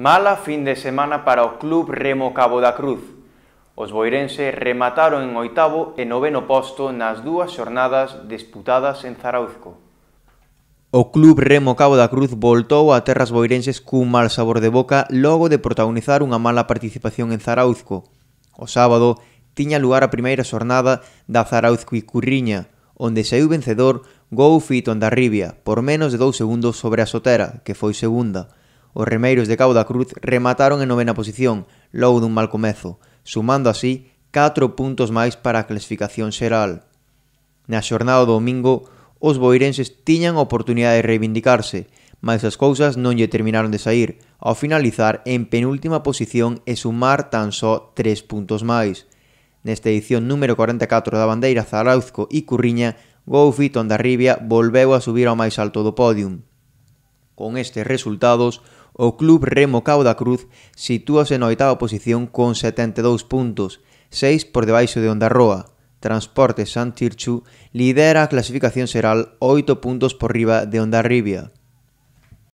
Mala fin de semana para o Club Remo Cabo da Cruz. Os boirenses remataron en oitavo e noveno posto nas dúas xornadas disputadas en Zarauzco. O Club Remo Cabo da Cruz voltou a terras boirenses cun mal sabor de boca logo de protagonizar unha mala participación en Zarauzco. O sábado tiña lugar a primeira xornada da Zarauzco e Curriña, onde saiu vencedor Goufi Tondarribia por menos de dous segundos sobre a Sotera, que foi segunda. Os remeiros de Cabo da Cruz remataron en novena posición, logo dun mal comezo, sumando así 4 puntos máis para a clasificación xeral. Na xornada do domingo, os boirenses tiñan a oportunidade de reivindicarse, mas as cousas non lle terminaron de sair, ao finalizar en penúltima posición e sumar tan só 3 puntos máis. Nesta edición número 44 da bandeira Zarauzco e Curriña, Goufi Tondarribia volveu a subir ao máis alto do podium. Con estes resultados, o Club Remo Cabo da Cruz sitúase na oitava posición con 72 puntos, 6 por debaixo de Onda Roa. Transporte Santirchu lidera a clasificación xeral 8 puntos por riba de Onda Rivia.